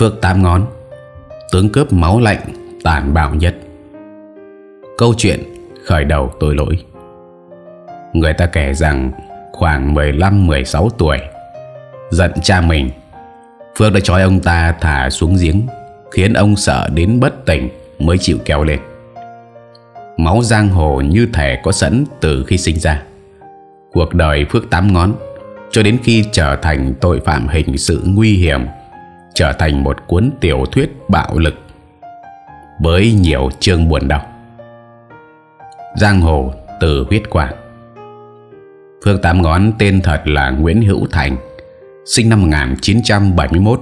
Phước tám ngón Tướng cướp máu lạnh tàn bạo nhất Câu chuyện khởi đầu tội lỗi Người ta kể rằng khoảng 15-16 tuổi Giận cha mình Phước đã trói ông ta thả xuống giếng Khiến ông sợ đến bất tỉnh mới chịu kéo lên Máu giang hồ như thể có sẵn từ khi sinh ra Cuộc đời Phước tám ngón Cho đến khi trở thành tội phạm hình sự nguy hiểm trở thành một cuốn tiểu thuyết bạo lực với nhiều chương buồn đau. Giang hồ từ huyết quản Phương Tám Ngón tên thật là Nguyễn Hữu Thành Sinh năm 1971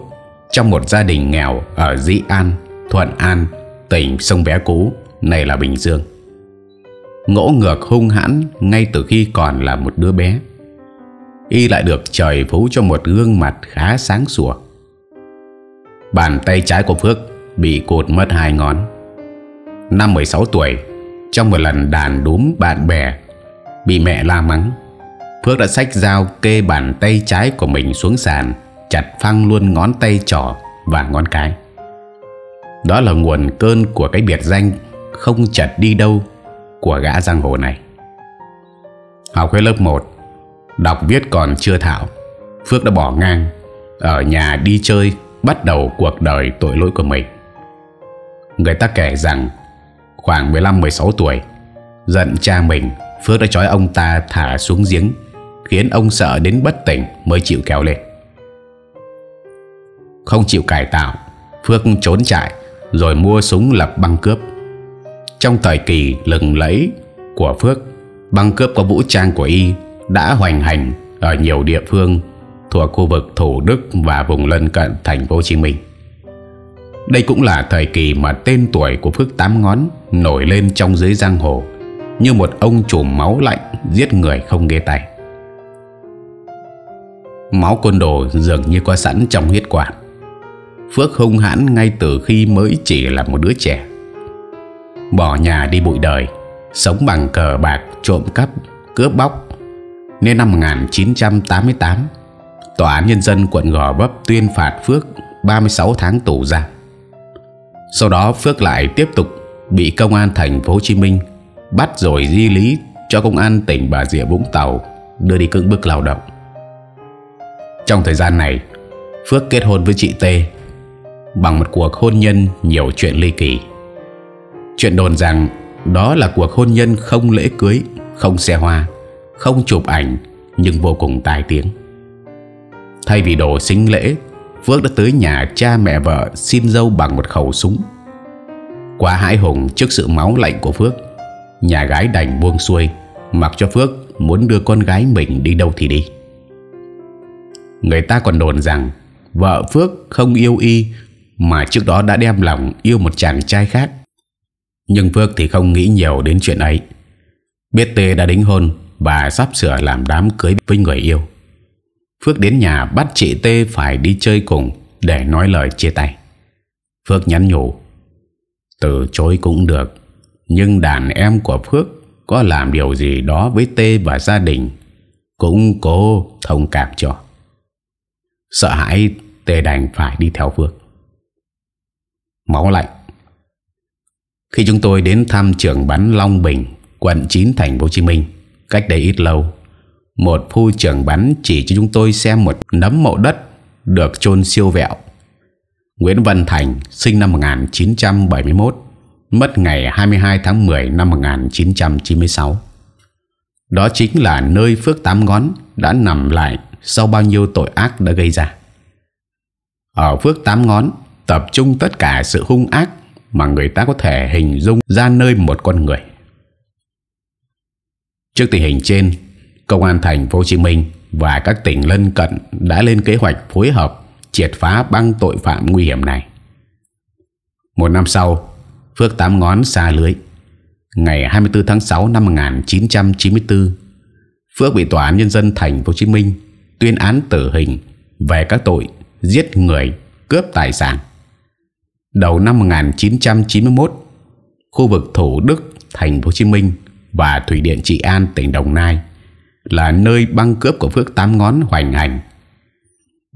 Trong một gia đình nghèo ở Dĩ An, Thuận An, tỉnh Sông Bé cũ này là Bình Dương Ngỗ ngược hung hãn ngay từ khi còn là một đứa bé Y lại được trời phú cho một gương mặt khá sáng sủa Bàn tay trái của Phước bị cột mất hai ngón. Năm 16 tuổi, trong một lần đàn đúm bạn bè, bị mẹ la mắng, Phước đã xách dao kê bàn tay trái của mình xuống sàn, chặt phăng luôn ngón tay trỏ và ngón cái. Đó là nguồn cơn của cái biệt danh không chặt đi đâu của gã giang hồ này. Học hết lớp 1, đọc viết còn chưa thảo Phước đã bỏ ngang, ở nhà đi chơi bắt đầu cuộc đời tội lỗi của mình. Người ta kể rằng khoảng 15-16 tuổi, giận cha mình, Phước đã trói ông ta thả xuống giếng, khiến ông sợ đến bất tỉnh mới chịu kéo lên. Không chịu cải tạo, Phước trốn chạy rồi mua súng lập băng cướp. Trong thời kỳ lừng lẫy của Phước, băng cướp có vũ trang của y đã hoành hành ở nhiều địa phương thuộc khu vực Thủ Đức và vùng lân cận thành phố Hồ Chí Minh. Đây cũng là thời kỳ mà tên tuổi của Phước Tám Ngón nổi lên trong giới giang hồ như một ông trùm máu lạnh giết người không ghê tay. Máu côn đồ dường như có sẵn trong huyết quản. Phước hung hãn ngay từ khi mới chỉ là một đứa trẻ. Bỏ nhà đi bụi đời, sống bằng cờ bạc, trộm cắp, cướp bóc. Nên năm 1988, Tòa án Nhân dân quận Gò Vấp tuyên phạt Phước 36 tháng tù giam. Sau đó Phước lại tiếp tục bị công an thành phố Hồ Chí Minh bắt rồi di lý cho công an tỉnh Bà Rịa Vũng Tàu đưa đi cưỡng bức lao động. Trong thời gian này, Phước kết hôn với chị T bằng một cuộc hôn nhân nhiều chuyện ly kỳ. Chuyện đồn rằng đó là cuộc hôn nhân không lễ cưới, không xe hoa, không chụp ảnh nhưng vô cùng tài tiếng. Thay vì đồ sinh lễ Phước đã tới nhà cha mẹ vợ Xin dâu bằng một khẩu súng Quá hãi hùng trước sự máu lạnh của Phước Nhà gái đành buông xuôi Mặc cho Phước muốn đưa con gái mình đi đâu thì đi Người ta còn đồn rằng Vợ Phước không yêu y Mà trước đó đã đem lòng yêu một chàng trai khác Nhưng Phước thì không nghĩ nhiều đến chuyện ấy Biết Tê đã đính hôn Và sắp sửa làm đám cưới với người yêu Phước đến nhà bắt chị T phải đi chơi cùng để nói lời chia tay. Phước nhắn nhủ, từ chối cũng được, nhưng đàn em của Phước có làm điều gì đó với T và gia đình, cũng cố thông cảm cho. Sợ hãi T đành phải đi theo Phước. Máu lạnh Khi chúng tôi đến thăm trưởng bắn Long Bình, quận 9 thành phố Hồ Chí Minh, cách đây ít lâu một phu trưởng bắn chỉ cho chúng tôi xem một nấm mộ đất được chôn siêu vẹo. Nguyễn Văn Thành sinh năm 1971, mất ngày 22 tháng 10 năm 1996. Đó chính là nơi Phước Tám Ngón đã nằm lại sau bao nhiêu tội ác đã gây ra. Ở Phước Tám Ngón tập trung tất cả sự hung ác mà người ta có thể hình dung ra nơi một con người. Trước tình hình trên, Công an thành phố Hồ Chí Minh và các tỉnh lân cận đã lên kế hoạch phối hợp triệt phá băng tội phạm nguy hiểm này. Một năm sau, Phước Tám Ngón xa lưới. Ngày 24 tháng 6 năm 1994, Phước bị Tòa án Nhân dân Thành phố Hồ Chí Minh tuyên án tử hình về các tội giết người, cướp tài sản. Đầu năm 1991, khu vực Thủ Đức, Thành phố Hồ Chí Minh và Thủy điện Trị An, tỉnh Đồng Nai là nơi băng cướp của Phước Tám Ngón hoành hành.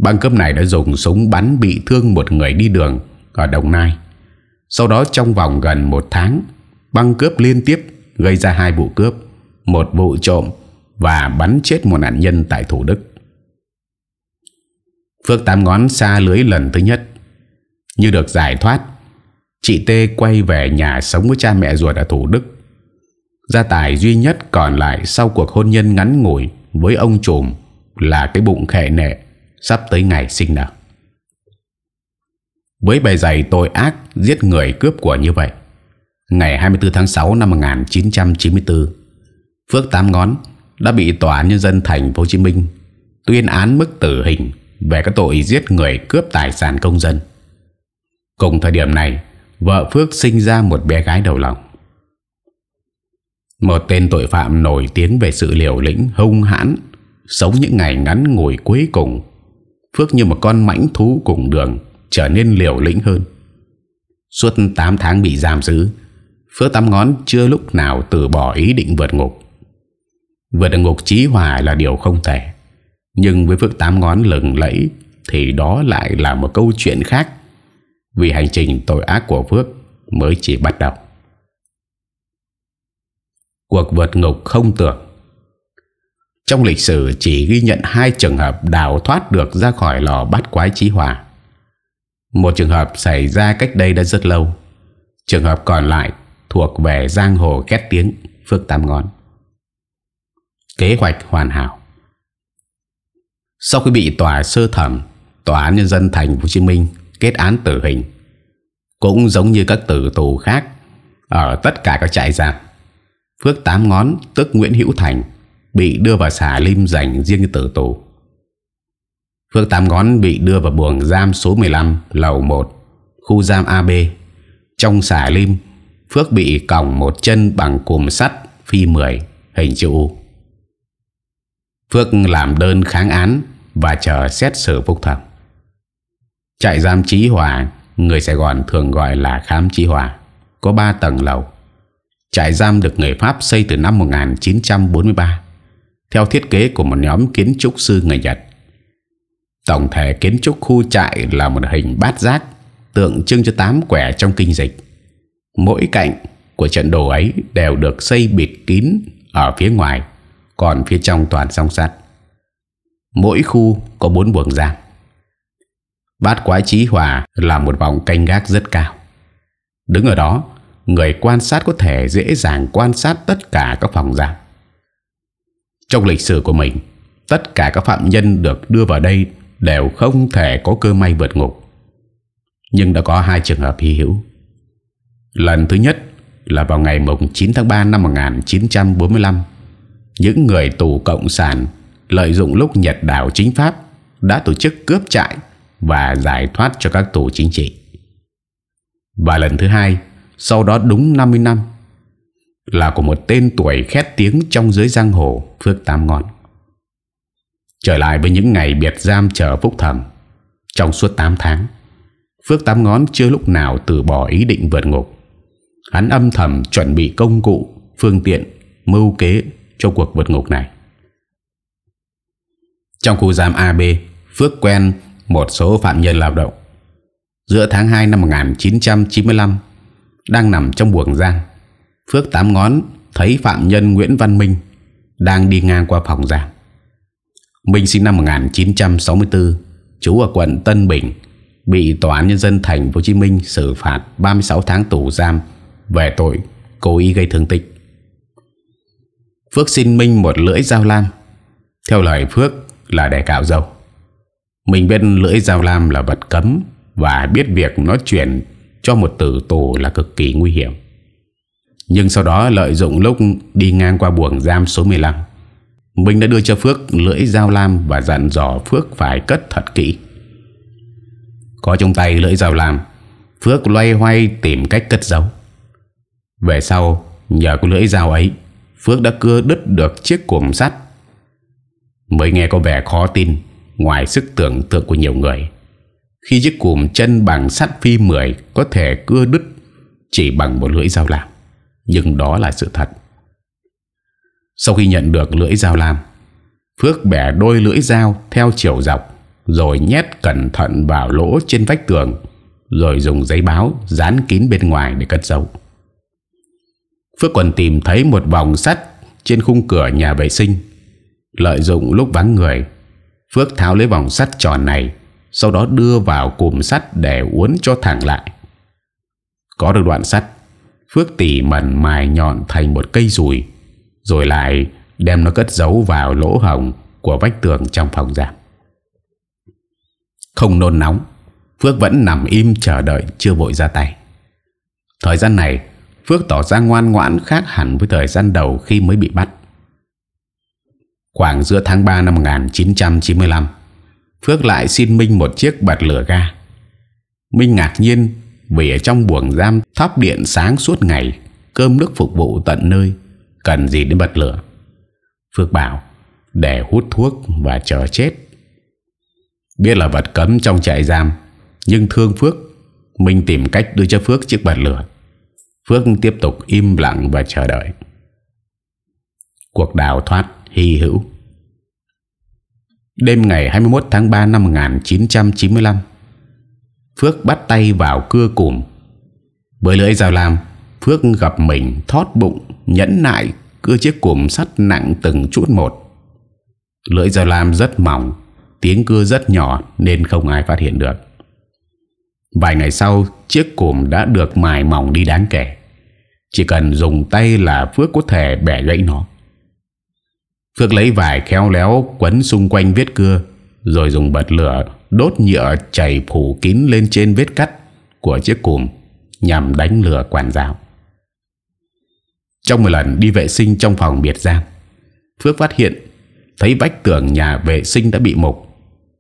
Băng cướp này đã dùng súng bắn bị thương một người đi đường ở Đồng Nai. Sau đó trong vòng gần một tháng, băng cướp liên tiếp gây ra hai vụ cướp, một vụ trộm và bắn chết một nạn nhân tại Thủ Đức. Phước Tám Ngón xa lưới lần thứ nhất. Như được giải thoát, chị T quay về nhà sống với cha mẹ ruột ở Thủ Đức Gia tài duy nhất còn lại sau cuộc hôn nhân ngắn ngủi với ông trùm là cái bụng khệ nệ sắp tới ngày sinh nở. Với bài giày tội ác giết người cướp của như vậy, ngày 24 tháng 6 năm 1994, Phước Tám Ngón đã bị tòa án nhân dân Thành phố Hồ Chí Minh tuyên án mức tử hình về các tội giết người cướp tài sản công dân. Cùng thời điểm này, vợ Phước sinh ra một bé gái đầu lòng. Một tên tội phạm nổi tiếng về sự liều lĩnh hung hãn Sống những ngày ngắn ngủi cuối cùng Phước như một con mãnh thú cùng đường Trở nên liều lĩnh hơn Suốt 8 tháng bị giam giữ Phước tắm ngón chưa lúc nào từ bỏ ý định vượt ngục Vượt ngục trí hòa là điều không thể Nhưng với Phước tám ngón lừng lẫy Thì đó lại là một câu chuyện khác Vì hành trình tội ác của Phước mới chỉ bắt đầu cuộc vượt ngục không tưởng. Trong lịch sử chỉ ghi nhận hai trường hợp đào thoát được ra khỏi lò bắt quái trí hòa Một trường hợp xảy ra cách đây đã rất lâu, trường hợp còn lại thuộc về giang hồ két tiếng Phước Tam Ngón. Kế hoạch hoàn hảo Sau khi bị tòa sơ thẩm, Tòa án Nhân dân Thành phố Hồ Chí Minh kết án tử hình, cũng giống như các tử tù khác ở tất cả các trại giam. Phước Tám Ngón tức Nguyễn Hữu Thành bị đưa vào xà lim dành riêng cho tử tù. Phước Tám Ngón bị đưa vào buồng giam số 15 lầu 1 khu giam AB. Trong xà lim, Phước bị còng một chân bằng cùm sắt phi 10 hình chữ U. Phước làm đơn kháng án và chờ xét xử phúc thẩm. Trại giam Chí Hòa, người Sài Gòn thường gọi là khám Chí Hòa, có 3 tầng lầu. Trại giam được người Pháp xây từ năm 1943 theo thiết kế của một nhóm kiến trúc sư người Nhật. Tổng thể kiến trúc khu trại là một hình bát giác tượng trưng cho tám quẻ trong kinh dịch. Mỗi cạnh của trận đồ ấy đều được xây bịt kín ở phía ngoài, còn phía trong toàn song sắt. Mỗi khu có bốn buồng giam. Bát quái trí hòa là một vòng canh gác rất cao. Đứng ở đó người quan sát có thể dễ dàng quan sát tất cả các phòng giam. Trong lịch sử của mình, tất cả các phạm nhân được đưa vào đây đều không thể có cơ may vượt ngục. Nhưng đã có hai trường hợp hi hữu. Lần thứ nhất là vào ngày 9 tháng 3 năm 1945, những người tù cộng sản lợi dụng lúc Nhật đảo chính Pháp đã tổ chức cướp trại và giải thoát cho các tù chính trị. Và lần thứ hai sau đó đúng 50 năm là của một tên tuổi khét tiếng trong giới giang hồ Phước Tam Ngọn. Trở lại với những ngày biệt giam chờ phúc thẩm trong suốt 8 tháng, Phước Tám Ngón chưa lúc nào từ bỏ ý định vượt ngục. Hắn âm thầm chuẩn bị công cụ, phương tiện, mưu kế cho cuộc vượt ngục này. Trong khu giam AB, Phước quen một số phạm nhân lao động. Giữa tháng 2 năm 1995, đang nằm trong buồng giam Phước tám ngón thấy phạm nhân Nguyễn Văn Minh đang đi ngang qua phòng giam. Minh sinh năm 1964, trú ở quận Tân Bình, bị tòa án nhân dân thành phố Hồ Chí Minh xử phạt 36 tháng tù giam về tội cố ý gây thương tích. Phước xin Minh một lưỡi dao lam, theo lời Phước là để cạo dầu. Mình biết lưỡi dao lam là vật cấm và biết việc nó chuyển cho một tử tù là cực kỳ nguy hiểm. Nhưng sau đó lợi dụng lúc đi ngang qua buồng giam số 15, Minh đã đưa cho Phước lưỡi dao lam và dặn dò Phước phải cất thật kỹ. Có trong tay lưỡi dao lam, Phước loay hoay tìm cách cất giấu. Về sau, nhờ có lưỡi dao ấy, Phước đã cưa đứt được chiếc cùm sắt. Mới nghe có vẻ khó tin, ngoài sức tưởng tượng của nhiều người khi chiếc cùm chân bằng sắt phi mười có thể cưa đứt chỉ bằng một lưỡi dao lam nhưng đó là sự thật sau khi nhận được lưỡi dao lam phước bẻ đôi lưỡi dao theo chiều dọc rồi nhét cẩn thận vào lỗ trên vách tường rồi dùng giấy báo dán kín bên ngoài để cất dấu. phước còn tìm thấy một vòng sắt trên khung cửa nhà vệ sinh lợi dụng lúc vắng người phước tháo lấy vòng sắt tròn này sau đó đưa vào cùm sắt để uốn cho thẳng lại. Có được đoạn sắt, Phước tỉ mẩn mài nhọn thành một cây rùi, rồi lại đem nó cất giấu vào lỗ hồng của vách tường trong phòng giam. Không nôn nóng, Phước vẫn nằm im chờ đợi chưa vội ra tay. Thời gian này, Phước tỏ ra ngoan ngoãn khác hẳn với thời gian đầu khi mới bị bắt. Khoảng giữa tháng 3 năm 1995, Phước lại xin Minh một chiếc bật lửa ga Minh ngạc nhiên Vì ở trong buồng giam thắp điện sáng suốt ngày Cơm nước phục vụ tận nơi Cần gì đến bật lửa Phước bảo Để hút thuốc và chờ chết Biết là vật cấm trong trại giam Nhưng thương Phước Minh tìm cách đưa cho Phước chiếc bật lửa Phước tiếp tục im lặng và chờ đợi Cuộc đào thoát hy hữu Đêm ngày 21 tháng 3 năm 1995, Phước bắt tay vào cưa cùm. Bởi lưỡi dao làm, Phước gặp mình thót bụng, nhẫn nại cưa chiếc cùm sắt nặng từng chút một. Lưỡi dao làm rất mỏng, tiếng cưa rất nhỏ nên không ai phát hiện được. Vài ngày sau, chiếc cùm đã được mài mỏng đi đáng kể. Chỉ cần dùng tay là Phước có thể bẻ gãy nó. Phước lấy vải khéo léo quấn xung quanh vết cưa rồi dùng bật lửa đốt nhựa chảy phủ kín lên trên vết cắt của chiếc cùm nhằm đánh lửa quản giáo. Trong một lần đi vệ sinh trong phòng biệt giam, Phước phát hiện thấy vách tường nhà vệ sinh đã bị mục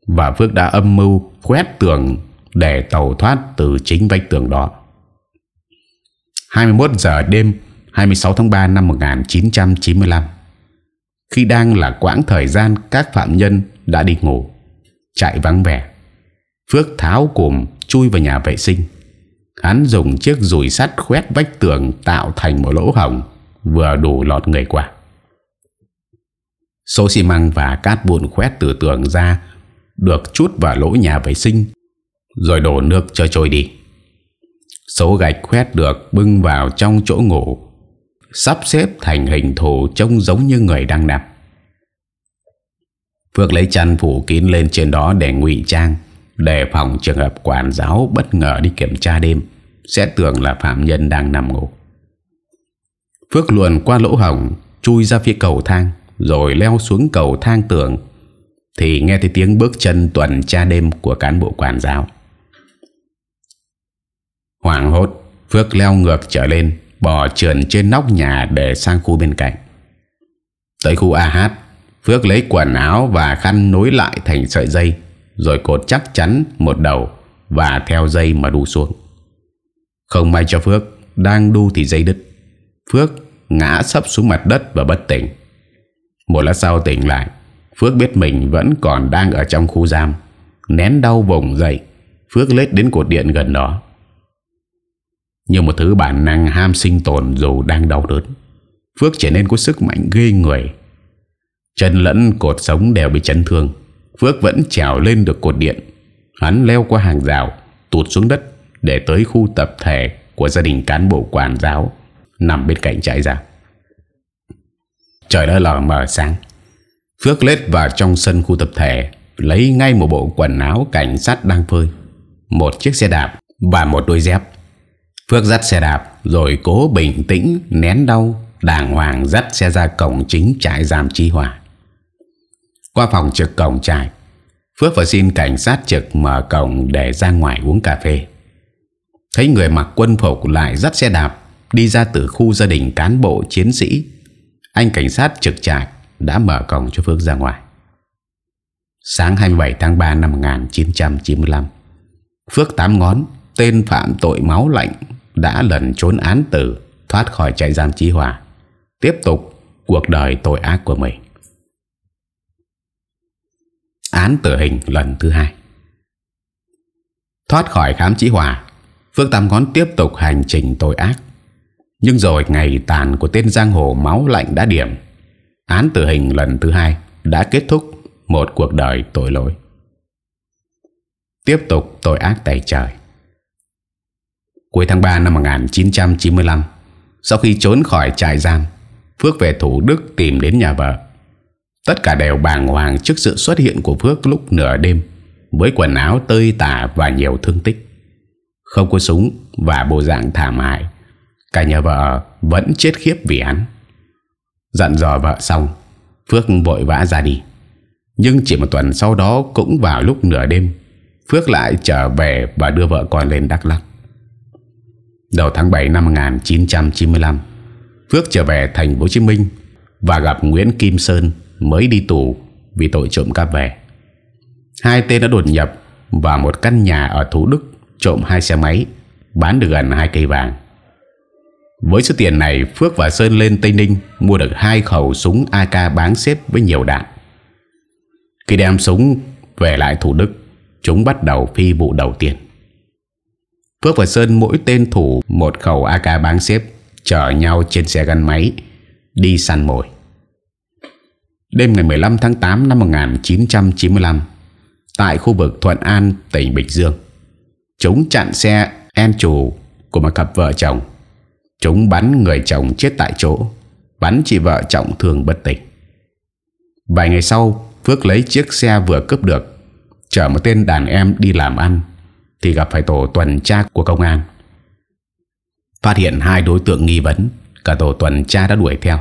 và Phước đã âm mưu quét tường để tàu thoát từ chính vách tường đó. 21 giờ đêm 26 tháng 3 năm 1995 khi đang là quãng thời gian các phạm nhân đã đi ngủ chạy vắng vẻ phước tháo cùm chui vào nhà vệ sinh hắn dùng chiếc dùi sắt khoét vách tường tạo thành một lỗ hỏng vừa đủ lọt người qua số xi măng và cát vụn khoét từ tường ra được chút vào lỗ nhà vệ sinh rồi đổ nước cho trôi đi số gạch khoét được bưng vào trong chỗ ngủ sắp xếp thành hình thù trông giống như người đang nằm. Phước lấy chăn phủ kín lên trên đó để ngụy trang, đề phòng trường hợp quản giáo bất ngờ đi kiểm tra đêm, sẽ tưởng là phạm nhân đang nằm ngủ. Phước luồn qua lỗ hổng, chui ra phía cầu thang, rồi leo xuống cầu thang tường, thì nghe thấy tiếng bước chân tuần tra đêm của cán bộ quản giáo. Hoảng hốt, Phước leo ngược trở lên bò trườn trên nóc nhà để sang khu bên cạnh. Tới khu AH, Phước lấy quần áo và khăn nối lại thành sợi dây, rồi cột chắc chắn một đầu và theo dây mà đu xuống. Không may cho Phước, đang đu thì dây đứt. Phước ngã sấp xuống mặt đất và bất tỉnh. Một lát sau tỉnh lại, Phước biết mình vẫn còn đang ở trong khu giam. Nén đau vùng dậy, Phước lết đến cột điện gần đó. Như một thứ bản năng ham sinh tồn dù đang đau đớn Phước trở nên có sức mạnh ghê người Chân lẫn cột sống đều bị chấn thương Phước vẫn trèo lên được cột điện Hắn leo qua hàng rào Tụt xuống đất Để tới khu tập thể Của gia đình cán bộ quản giáo Nằm bên cạnh trại ra. Trời đã lờ mờ sáng Phước lết vào trong sân khu tập thể Lấy ngay một bộ quần áo cảnh sát đang phơi Một chiếc xe đạp Và một đôi dép Phước dắt xe đạp rồi cố bình tĩnh nén đau đàng hoàng dắt xe ra cổng chính trại giam Chí Hòa. Qua phòng trực cổng trại, Phước và xin cảnh sát trực mở cổng để ra ngoài uống cà phê. Thấy người mặc quân phục lại dắt xe đạp đi ra từ khu gia đình cán bộ chiến sĩ, anh cảnh sát trực trại đã mở cổng cho Phước ra ngoài. Sáng 27 tháng 3 năm 1995, Phước tám ngón, tên phạm tội máu lạnh đã lần trốn án tử thoát khỏi trại giam trí Hòa, tiếp tục cuộc đời tội ác của mình. Án tử hình lần thứ hai Thoát khỏi khám Chí Hòa, Phương Tam Ngón tiếp tục hành trình tội ác. Nhưng rồi ngày tàn của tên giang hồ máu lạnh đã điểm, án tử hình lần thứ hai đã kết thúc một cuộc đời tội lỗi. Tiếp tục tội ác tại trời. Cuối tháng 3 năm 1995 Sau khi trốn khỏi trại giam Phước về Thủ Đức tìm đến nhà vợ Tất cả đều bàng hoàng trước sự xuất hiện của Phước lúc nửa đêm Với quần áo tơi tả và nhiều thương tích Không có súng và bộ dạng thảm hại Cả nhà vợ vẫn chết khiếp vì hắn Dặn dò vợ xong Phước vội vã ra đi Nhưng chỉ một tuần sau đó cũng vào lúc nửa đêm Phước lại trở về và đưa vợ con lên Đắk Lắk Đầu tháng 7 năm 1995 Phước trở về thành phố Hồ Chí Minh Và gặp Nguyễn Kim Sơn Mới đi tù vì tội trộm cắp về Hai tên đã đột nhập Vào một căn nhà ở Thủ Đức Trộm hai xe máy Bán được gần hai cây vàng Với số tiền này Phước và Sơn lên Tây Ninh Mua được hai khẩu súng AK bán xếp với nhiều đạn Khi đem súng về lại Thủ Đức Chúng bắt đầu phi vụ đầu tiên Phước và Sơn mỗi tên thủ một khẩu AK bán xếp chở nhau trên xe gắn máy đi săn mồi. Đêm ngày 15 tháng 8 năm 1995 tại khu vực Thuận An, tỉnh Bình Dương, chúng chặn xe em chủ của một cặp vợ chồng. Chúng bắn người chồng chết tại chỗ, bắn chị vợ trọng thương bất tỉnh. Vài ngày sau, Phước lấy chiếc xe vừa cướp được chở một tên đàn em đi làm ăn thì gặp phải tổ tuần tra của công an. Phát hiện hai đối tượng nghi vấn, cả tổ tuần tra đã đuổi theo.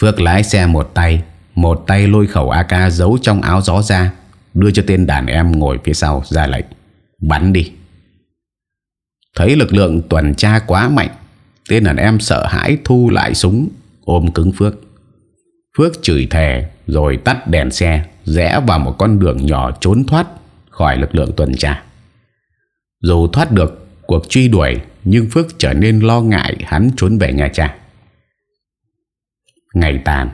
Phước lái xe một tay, một tay lôi khẩu AK giấu trong áo gió ra, đưa cho tên đàn em ngồi phía sau ra lệnh, bắn đi. Thấy lực lượng tuần tra quá mạnh, tên đàn em sợ hãi thu lại súng, ôm cứng Phước. Phước chửi thề rồi tắt đèn xe, rẽ vào một con đường nhỏ trốn thoát khỏi lực lượng tuần tra. Dù thoát được cuộc truy đuổi nhưng Phước trở nên lo ngại hắn trốn về Nha Trang. Ngày tàn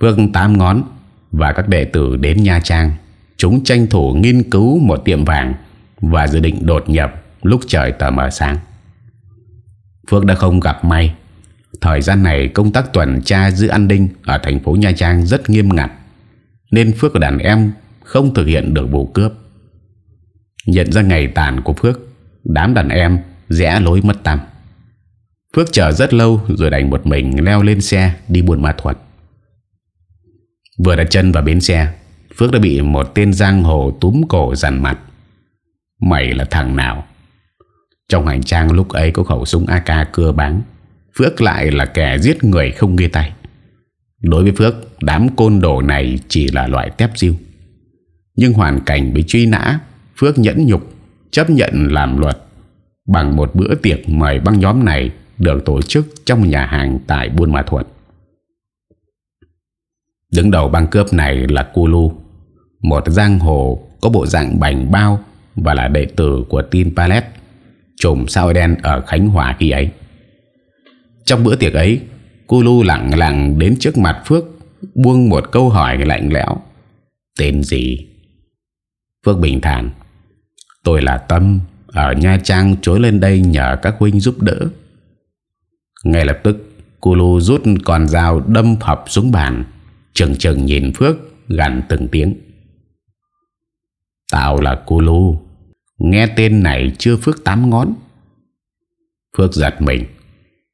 Phước tám ngón và các đệ tử đến Nha Trang Chúng tranh thủ nghiên cứu một tiệm vàng và dự định đột nhập lúc trời tờ mờ sáng. Phước đã không gặp may. Thời gian này công tác tuần tra giữ an ninh ở thành phố Nha Trang rất nghiêm ngặt nên Phước và đàn em không thực hiện được vụ cướp. Nhận ra ngày tàn của Phước Đám đàn em rẽ lối mất tăm Phước chờ rất lâu Rồi đành một mình leo lên xe Đi buôn ma thuật Vừa đặt chân vào bến xe Phước đã bị một tên giang hồ túm cổ dằn mặt Mày là thằng nào Trong hành trang lúc ấy có khẩu súng AK cưa bắn Phước lại là kẻ giết người không nghe tay Đối với Phước Đám côn đồ này chỉ là loại tép diêu Nhưng hoàn cảnh bị truy nã Phước nhẫn nhục chấp nhận làm luật bằng một bữa tiệc mời băng nhóm này được tổ chức trong nhà hàng tại Buôn Ma Thuột. Đứng đầu băng cướp này là Kulu, một giang hồ có bộ dạng bành bao và là đệ tử của Tin Palet, trùm sao đen ở Khánh Hòa khi ấy. Trong bữa tiệc ấy, Kulu lặng lặng đến trước mặt Phước, buông một câu hỏi lạnh lẽo. Tên gì? Phước bình thản. Tôi là Tâm Ở Nha Trang trốn lên đây nhờ các huynh giúp đỡ Ngay lập tức cô Culu rút con dao đâm phập xuống bàn Trừng trừng nhìn Phước Gặn từng tiếng Tao là cô Culu Nghe tên này chưa Phước tám ngón Phước giật mình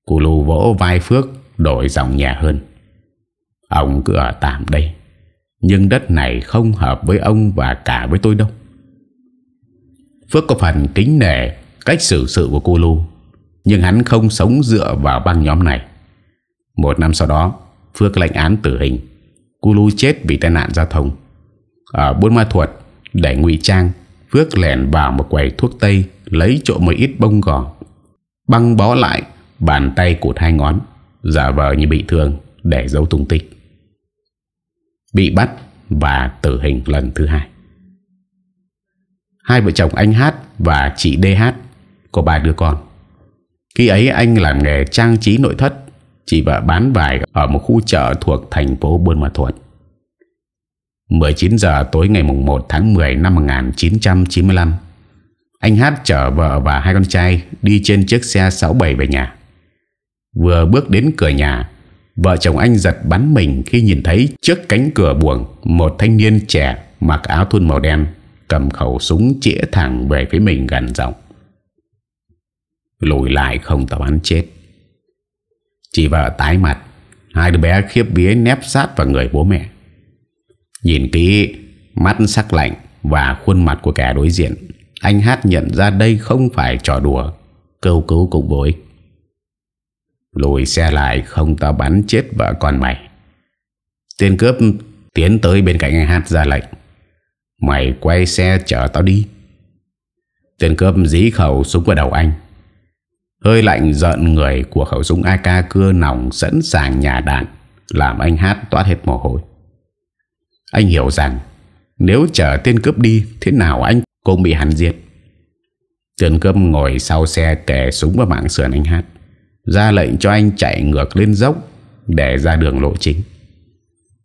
cô Culu vỗ vai Phước Đổi giọng nhẹ hơn Ông cứ ở tạm đây Nhưng đất này không hợp với ông Và cả với tôi đâu Phước có phần kính nể cách xử sự của cô Lu Nhưng hắn không sống dựa vào băng nhóm này Một năm sau đó Phước lệnh án tử hình Cô Lu chết vì tai nạn giao thông Ở Buôn Ma Thuột Để ngụy trang Phước lèn vào một quầy thuốc tây Lấy trộm một ít bông gò Băng bó lại bàn tay của hai ngón Giả vờ như bị thương Để giấu tung tích Bị bắt và tử hình lần thứ hai hai vợ chồng anh Hát và chị DH có ba đứa con. Khi ấy anh làm nghề trang trí nội thất, chị vợ bán vải ở một khu chợ thuộc thành phố Buôn Ma Thuột. 19 giờ tối ngày mùng 1 tháng 10 năm 1995, anh Hát chở vợ và hai con trai đi trên chiếc xe 67 về nhà. Vừa bước đến cửa nhà, vợ chồng anh giật bắn mình khi nhìn thấy trước cánh cửa buồng một thanh niên trẻ mặc áo thun màu đen Cầm khẩu súng chĩa thẳng về phía mình gần giọng Lùi lại không tao bắn chết Chị vợ tái mặt Hai đứa bé khiếp bía nép sát vào người bố mẹ Nhìn kỹ Mắt sắc lạnh Và khuôn mặt của kẻ đối diện Anh Hát nhận ra đây không phải trò đùa Câu cứu cùng bối Lùi xe lại không tao bắn chết vợ con mày Tên cướp tiến tới bên cạnh anh Hát ra lệnh Mày quay xe chở tao đi Tên cướp dí khẩu súng vào đầu anh Hơi lạnh giận người của khẩu súng AK cưa nòng sẵn sàng nhà đạn Làm anh hát toát hết mồ hôi Anh hiểu rằng Nếu chở tên cướp đi Thế nào anh cũng bị hắn diệt. Tên cướp ngồi sau xe kề súng vào mạng sườn anh hát Ra lệnh cho anh chạy ngược lên dốc Để ra đường lộ chính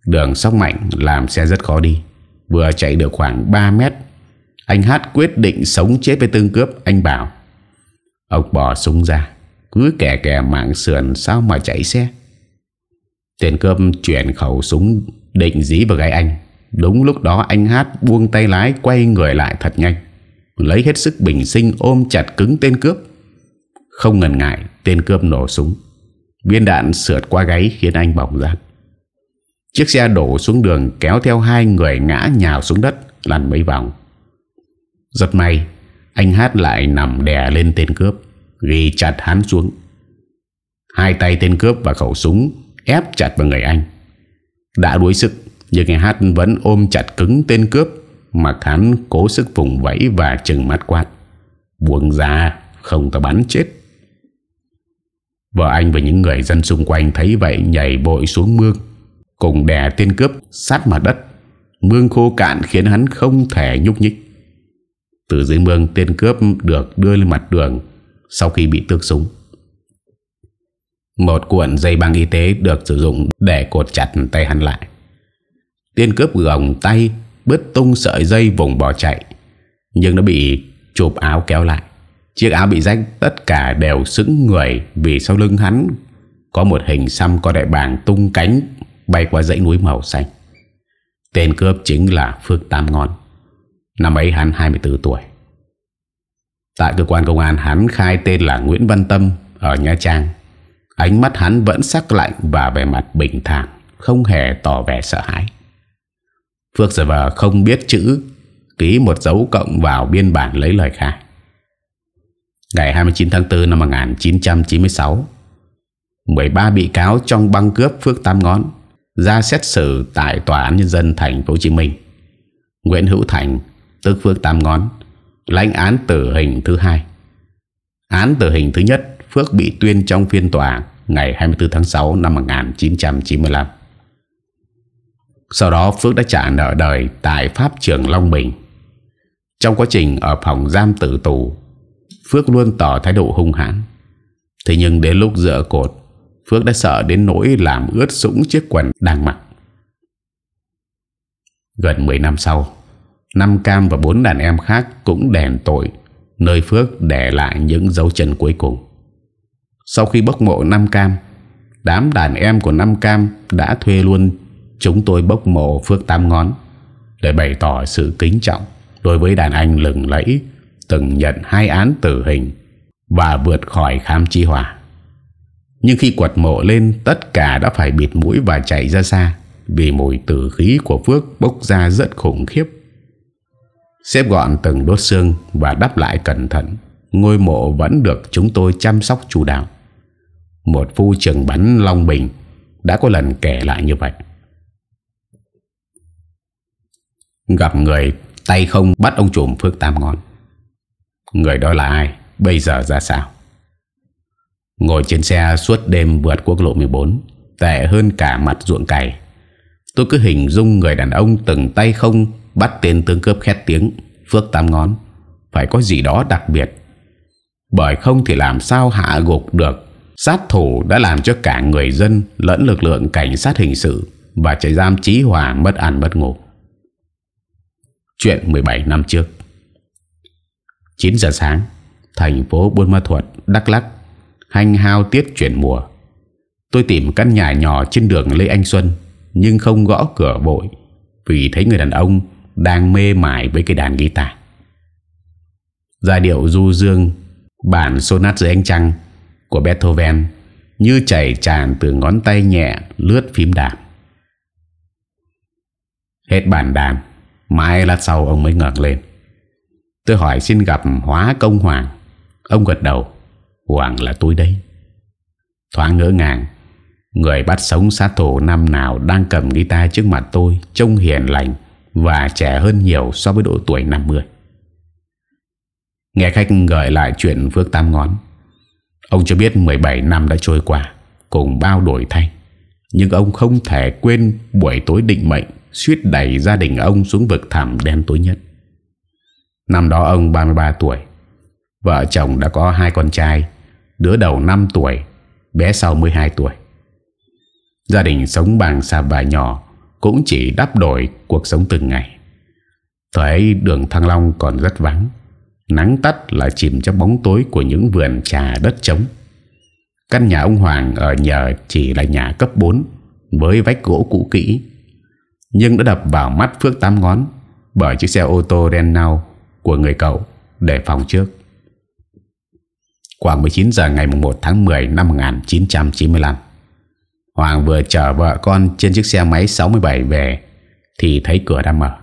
Đường sóc mạnh làm xe rất khó đi Vừa chạy được khoảng 3 mét Anh Hát quyết định sống chết với tương cướp Anh bảo Ông bỏ súng ra Cứ kẻ kẻ mạng sườn sao mà chạy xe Tên cơm chuyển khẩu súng Định dí vào gáy anh Đúng lúc đó anh Hát buông tay lái Quay người lại thật nhanh Lấy hết sức bình sinh ôm chặt cứng tên cướp Không ngần ngại Tên cướp nổ súng Viên đạn sượt qua gáy khiến anh bỏng rát Chiếc xe đổ xuống đường kéo theo hai người ngã nhào xuống đất lăn mấy vòng. giật may, anh Hát lại nằm đè lên tên cướp, ghi chặt hắn xuống. Hai tay tên cướp và khẩu súng ép chặt vào người anh. Đã đuối sức, nhưng anh Hát vẫn ôm chặt cứng tên cướp mà hắn cố sức vùng vẫy và chừng mắt quát. Buông ra, không ta bắn chết. Vợ anh và những người dân xung quanh thấy vậy nhảy bội xuống mương cùng đè tên cướp sát mặt đất. Mương khô cạn khiến hắn không thể nhúc nhích. Từ dưới mương tên cướp được đưa lên mặt đường sau khi bị tước súng. Một cuộn dây băng y tế được sử dụng để cột chặt tay hắn lại. Tên cướp gồng tay bứt tung sợi dây vùng bỏ chạy nhưng nó bị chụp áo kéo lại. Chiếc áo bị rách tất cả đều sững người vì sau lưng hắn có một hình xăm có đại bàng tung cánh bay qua dãy núi màu xanh. Tên cướp chính là Phước Tam Ngon. Năm ấy hắn 24 tuổi. Tại cơ quan công an hắn khai tên là Nguyễn Văn Tâm ở Nha Trang. Ánh mắt hắn vẫn sắc lạnh và vẻ mặt bình thản, không hề tỏ vẻ sợ hãi. Phước Server không biết chữ, ký một dấu cộng vào biên bản lấy lời khai. Ngày 29 tháng 4 năm 1996, 13 bị cáo trong băng cướp Phước Tam Ngón ra xét xử tại tòa án nhân dân thành phố Hồ Chí Minh. Nguyễn Hữu Thành, tức Phước Tam Ngón, lãnh án tử hình thứ hai. Án tử hình thứ nhất, Phước bị tuyên trong phiên tòa ngày 24 tháng 6 năm 1995. Sau đó Phước đã trả nợ đời tại Pháp trường Long Bình. Trong quá trình ở phòng giam tử tù, Phước luôn tỏ thái độ hung hãn. Thế nhưng đến lúc dựa cột, Phước đã sợ đến nỗi làm ướt sũng chiếc quần đang mặc. Gần 10 năm sau, năm Cam và bốn đàn em khác cũng đèn tội nơi Phước để lại những dấu chân cuối cùng. Sau khi bốc mộ năm Cam, đám đàn em của năm Cam đã thuê luôn chúng tôi bốc mộ Phước Tam Ngón để bày tỏ sự kính trọng đối với đàn anh lừng lẫy từng nhận hai án tử hình và vượt khỏi khám chi hòa. Nhưng khi quật mộ lên Tất cả đã phải bịt mũi và chạy ra xa Vì mùi tử khí của Phước Bốc ra rất khủng khiếp Xếp gọn từng đốt xương Và đắp lại cẩn thận Ngôi mộ vẫn được chúng tôi chăm sóc chủ đạo Một phu trường bắn Long Bình Đã có lần kể lại như vậy Gặp người tay không bắt ông trùm Phước Tam Ngon Người đó là ai Bây giờ ra sao Ngồi trên xe suốt đêm vượt quốc lộ 14 Tệ hơn cả mặt ruộng cày Tôi cứ hình dung người đàn ông từng tay không Bắt tên tướng cướp khét tiếng Phước tám ngón Phải có gì đó đặc biệt Bởi không thì làm sao hạ gục được Sát thủ đã làm cho cả người dân Lẫn lực lượng cảnh sát hình sự Và trại giam trí hòa mất ăn bất ngủ Chuyện 17 năm trước 9 giờ sáng Thành phố Buôn Ma Thuột, Đắk Lắk Hanh hao tiết chuyển mùa Tôi tìm căn nhà nhỏ trên đường Lê Anh Xuân Nhưng không gõ cửa vội Vì thấy người đàn ông Đang mê mải với cái đàn guitar Giai điệu du dương Bản sonat dưới ánh trăng Của Beethoven Như chảy tràn từ ngón tay nhẹ Lướt phím đàn Hết bản đàn Mãi lát sau ông mới ngẩng lên Tôi hỏi xin gặp Hóa Công Hoàng Ông gật đầu Hoàng là tôi đây Thoáng ngỡ ngàng Người bắt sống sát thủ năm nào Đang cầm guitar trước mặt tôi Trông hiền lành Và trẻ hơn nhiều so với độ tuổi 50 Nghe khách gợi lại chuyện Phước Tam Ngón Ông cho biết 17 năm đã trôi qua Cùng bao đổi thay Nhưng ông không thể quên buổi tối định mệnh Suýt đẩy gia đình ông xuống vực thẳm đen tối nhất Năm đó ông 33 tuổi Vợ chồng đã có hai con trai đứa đầu 5 tuổi, bé sau 12 tuổi. Gia đình sống bằng xà và nhỏ cũng chỉ đắp đổi cuộc sống từng ngày. Thời ấy đường Thăng Long còn rất vắng, nắng tắt là chìm trong bóng tối của những vườn trà đất trống. Căn nhà ông Hoàng ở nhờ chỉ là nhà cấp 4 với vách gỗ cũ kỹ, nhưng đã đập vào mắt Phước tám ngón bởi chiếc xe ô tô đen nâu của người cậu để phòng trước. Khoảng 19 giờ ngày 1 tháng 10 năm 1995 Hoàng vừa chở vợ con trên chiếc xe máy 67 về Thì thấy cửa đã mở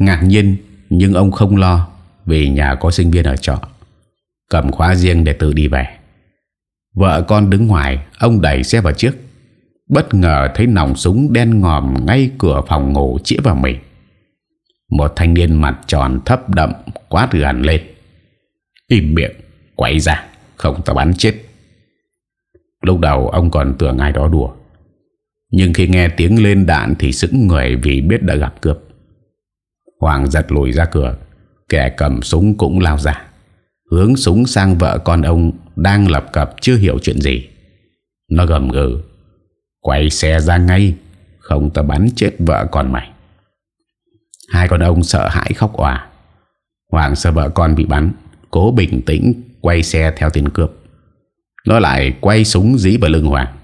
Ngạc nhiên nhưng ông không lo Vì nhà có sinh viên ở trọ Cầm khóa riêng để tự đi về Vợ con đứng ngoài Ông đẩy xe vào trước Bất ngờ thấy nòng súng đen ngòm Ngay cửa phòng ngủ chĩa vào mình Một thanh niên mặt tròn thấp đậm Quát gần lên Im miệng Quay ra Không tao bắn chết Lúc đầu ông còn tưởng ai đó đùa Nhưng khi nghe tiếng lên đạn Thì sững người vì biết đã gặp cướp Hoàng giật lùi ra cửa Kẻ cầm súng cũng lao ra Hướng súng sang vợ con ông Đang lập cập chưa hiểu chuyện gì Nó gầm gừ Quay xe ra ngay Không ta bắn chết vợ con mày Hai con ông sợ hãi khóc òa Hoàng sợ vợ con bị bắn Cố bình tĩnh Quay xe theo tên cướp Nó lại quay súng dí vào lưng Hoàng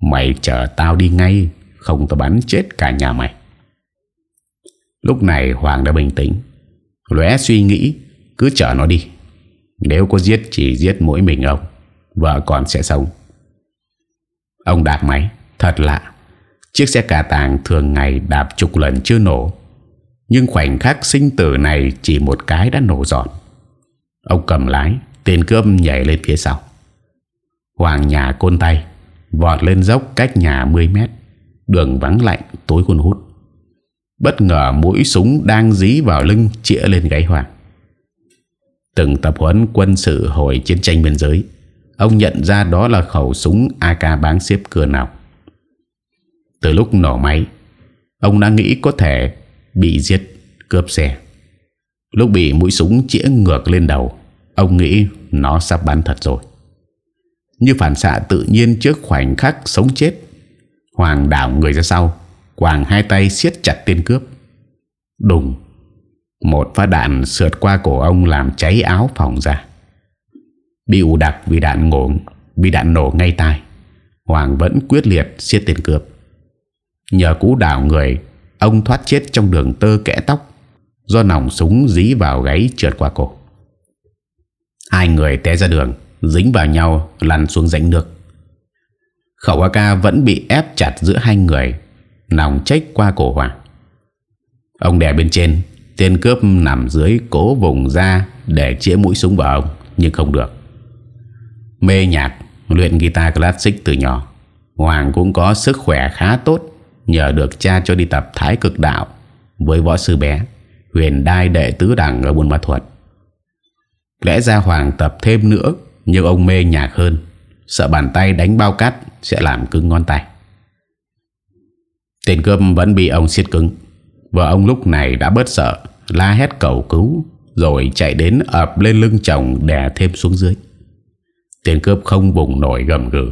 Mày chờ tao đi ngay Không tao bắn chết cả nhà mày Lúc này Hoàng đã bình tĩnh Lóe suy nghĩ Cứ chờ nó đi Nếu có giết chỉ giết mỗi mình ông Vợ con sẽ sống Ông đạp máy Thật lạ Chiếc xe cà tàng thường ngày đạp chục lần chưa nổ Nhưng khoảnh khắc sinh tử này Chỉ một cái đã nổ giọt Ông cầm lái Tên cướp nhảy lên phía sau Hoàng nhà côn tay Vọt lên dốc cách nhà 10 mét Đường vắng lạnh tối khôn hút Bất ngờ mũi súng đang dí vào lưng Chĩa lên gáy Hoàng Từng tập huấn quân sự hồi chiến tranh biên giới Ông nhận ra đó là khẩu súng AK bán xếp cửa nào Từ lúc nổ máy Ông đã nghĩ có thể bị giết cướp xe Lúc bị mũi súng chĩa ngược lên đầu Ông nghĩ nó sắp bắn thật rồi Như phản xạ tự nhiên trước khoảnh khắc sống chết Hoàng đảo người ra sau Quàng hai tay siết chặt tên cướp Đùng Một phát đạn sượt qua cổ ông Làm cháy áo phòng ra Bị ù đặc vì đạn ngổ Bị đạn nổ ngay tai Hoàng vẫn quyết liệt siết tên cướp Nhờ cú đảo người Ông thoát chết trong đường tơ kẽ tóc Do nòng súng dí vào gáy trượt qua cổ Hai người té ra đường Dính vào nhau lăn xuống rãnh nước Khẩu AK vẫn bị ép chặt giữa hai người Nòng chách qua cổ Hoàng Ông đè bên trên Tên cướp nằm dưới cố vùng ra Để chĩa mũi súng vào ông Nhưng không được Mê nhạc luyện guitar classic từ nhỏ Hoàng cũng có sức khỏe khá tốt Nhờ được cha cho đi tập thái cực đạo Với võ sư bé huyền đai đệ tứ đẳng ở Buôn Ma thuật Lẽ ra Hoàng tập thêm nữa nhưng ông mê nhạc hơn, sợ bàn tay đánh bao cát sẽ làm cứng ngón tay. tiền cơm vẫn bị ông siết cứng. Vợ ông lúc này đã bớt sợ, la hét cầu cứu rồi chạy đến ập lên lưng chồng đè thêm xuống dưới. tiền cướp không bùng nổi gầm gừ.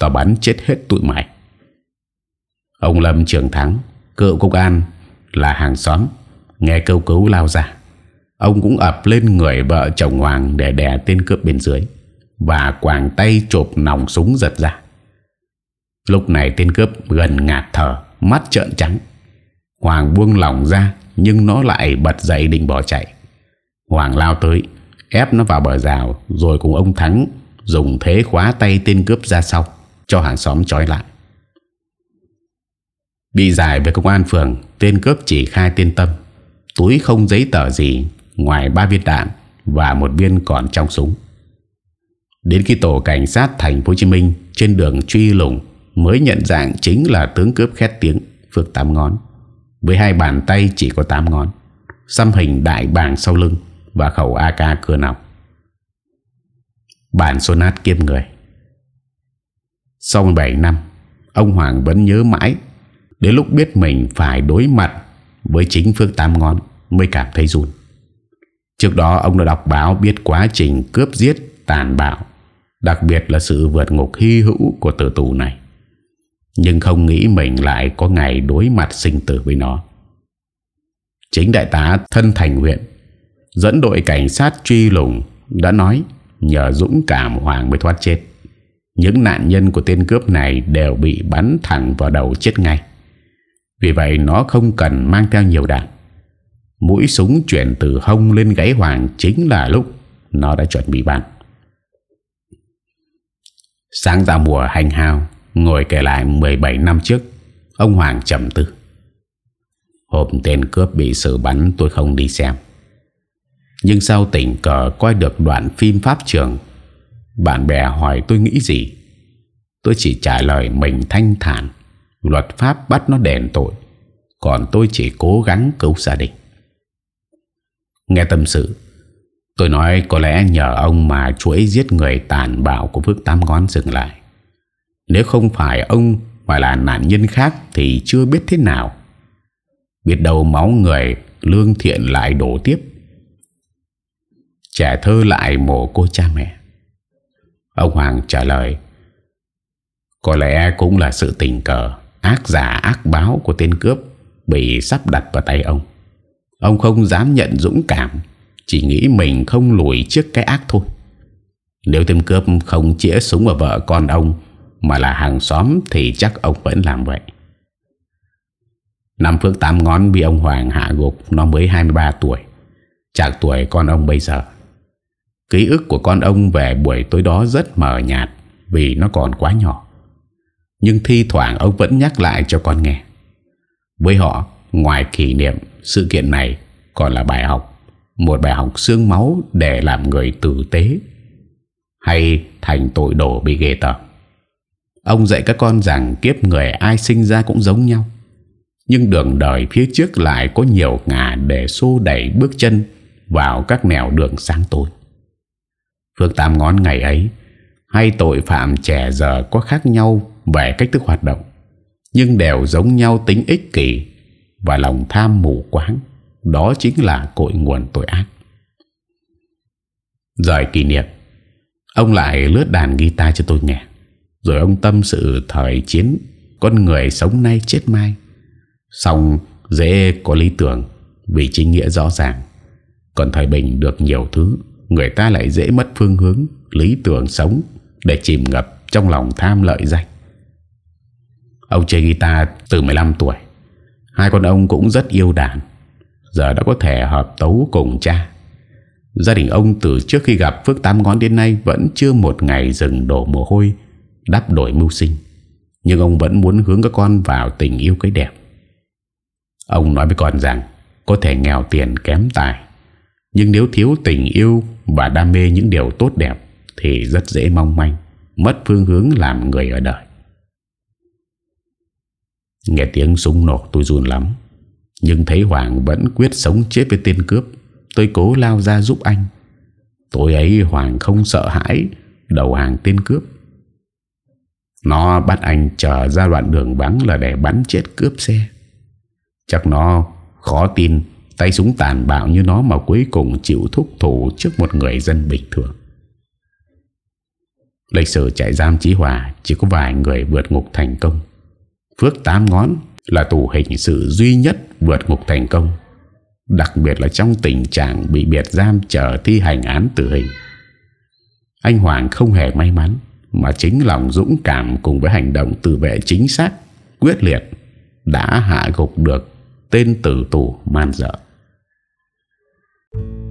Tao bắn chết hết tụi mày. Ông Lâm Trường Thắng, cựu công an là hàng xóm Nghe câu cứu lao ra Ông cũng ập lên người vợ chồng Hoàng Để đè tên cướp bên dưới Và quàng tay chộp nòng súng giật ra Lúc này tên cướp gần ngạt thở Mắt trợn trắng Hoàng buông lỏng ra Nhưng nó lại bật dậy định bỏ chạy Hoàng lao tới Ép nó vào bờ rào Rồi cùng ông Thắng Dùng thế khóa tay tên cướp ra sau Cho hàng xóm trói lại Bị giải về công an phường Tên cướp chỉ khai tên tâm túi không giấy tờ gì ngoài ba viên đạn và một viên còn trong súng. Đến khi tổ cảnh sát thành phố Hồ Chí Minh trên đường truy lùng mới nhận dạng chính là tướng cướp khét tiếng Phước Tám Ngón với hai bàn tay chỉ có tám ngón, xăm hình đại bàng sau lưng và khẩu AK cưa nòng. Bản sonat nát kiếp người. Sau 17 năm, ông Hoàng vẫn nhớ mãi đến lúc biết mình phải đối mặt với chính Phước Tam Ngón mới cảm thấy run. Trước đó ông đã đọc báo biết quá trình cướp giết tàn bạo, đặc biệt là sự vượt ngục hy hữu của tử tù này. Nhưng không nghĩ mình lại có ngày đối mặt sinh tử với nó. Chính đại tá thân thành huyện dẫn đội cảnh sát truy lùng đã nói nhờ dũng cảm Hoàng mới thoát chết. Những nạn nhân của tên cướp này đều bị bắn thẳng vào đầu chết ngay. Vì vậy nó không cần mang theo nhiều đạn Mũi súng chuyển từ hông lên gáy hoàng Chính là lúc nó đã chuẩn bị bắn Sáng ra mùa hành hào Ngồi kể lại 17 năm trước Ông Hoàng trầm tư Hộp tên cướp bị xử bắn tôi không đi xem Nhưng sau tỉnh cờ coi được đoạn phim Pháp trường Bạn bè hỏi tôi nghĩ gì Tôi chỉ trả lời mình thanh thản Luật pháp bắt nó đèn tội Còn tôi chỉ cố gắng cứu gia đình Nghe tâm sự Tôi nói có lẽ nhờ ông mà chuỗi giết người tàn bạo của Phước tam Ngón dừng lại. Nếu không phải ông mà là nạn nhân khác thì chưa biết thế nào. Biết đầu máu người lương thiện lại đổ tiếp. Trẻ thơ lại mổ cô cha mẹ. Ông Hoàng trả lời Có lẽ cũng là sự tình cờ ác giả ác báo của tên cướp bị sắp đặt vào tay ông. Ông không dám nhận dũng cảm, chỉ nghĩ mình không lùi trước cái ác thôi. Nếu tên cướp không chĩa súng vào vợ con ông mà là hàng xóm thì chắc ông vẫn làm vậy. Năm Phước Tám Ngón bị ông Hoàng hạ gục nó mới 23 tuổi, chạc tuổi con ông bây giờ. Ký ức của con ông về buổi tối đó rất mờ nhạt vì nó còn quá nhỏ. Nhưng thi thoảng ông vẫn nhắc lại cho con nghe Với họ Ngoài kỷ niệm sự kiện này Còn là bài học Một bài học xương máu để làm người tử tế Hay thành tội đổ bị ghê tởm Ông dạy các con rằng kiếp người ai sinh ra cũng giống nhau Nhưng đường đời phía trước lại có nhiều ngà để xô đẩy bước chân vào các nẻo đường sáng tối. Phương Tam Ngón ngày ấy hay tội phạm trẻ giờ có khác nhau về cách thức hoạt động nhưng đều giống nhau tính ích kỷ và lòng tham mù quáng đó chính là cội nguồn tội ác rời kỷ niệm ông lại lướt đàn guitar cho tôi nghe rồi ông tâm sự thời chiến con người sống nay chết mai song dễ có lý tưởng vì chính nghĩa rõ ràng còn thời bình được nhiều thứ người ta lại dễ mất phương hướng lý tưởng sống để chìm ngập trong lòng tham lợi danh. Ông chơi guitar từ 15 tuổi, hai con ông cũng rất yêu đàn, giờ đã có thể hợp tấu cùng cha. Gia đình ông từ trước khi gặp Phước Tám Ngón đến nay vẫn chưa một ngày dừng đổ mồ hôi, đắp đổi mưu sinh. Nhưng ông vẫn muốn hướng các con vào tình yêu cái đẹp. Ông nói với con rằng có thể nghèo tiền kém tài, nhưng nếu thiếu tình yêu và đam mê những điều tốt đẹp thì rất dễ mong manh, mất phương hướng làm người ở đời. Nghe tiếng súng nổ tôi run lắm, nhưng thấy Hoàng vẫn quyết sống chết với tên cướp, tôi cố lao ra giúp anh. Tối ấy Hoàng không sợ hãi đầu hàng tên cướp. Nó bắt anh chờ ra đoạn đường bắn là để bắn chết cướp xe. Chắc nó khó tin tay súng tàn bạo như nó mà cuối cùng chịu thúc thủ trước một người dân bình thường. Lịch sử trại giam Chí Hòa chỉ có vài người vượt ngục thành công. Phước Tám Ngón là tù hình sự duy nhất vượt ngục thành công. Đặc biệt là trong tình trạng bị biệt giam chờ thi hành án tử hình. Anh Hoàng không hề may mắn, mà chính lòng dũng cảm cùng với hành động tự vệ chính xác, quyết liệt đã hạ gục được tên tử tù man dợ. Thank you.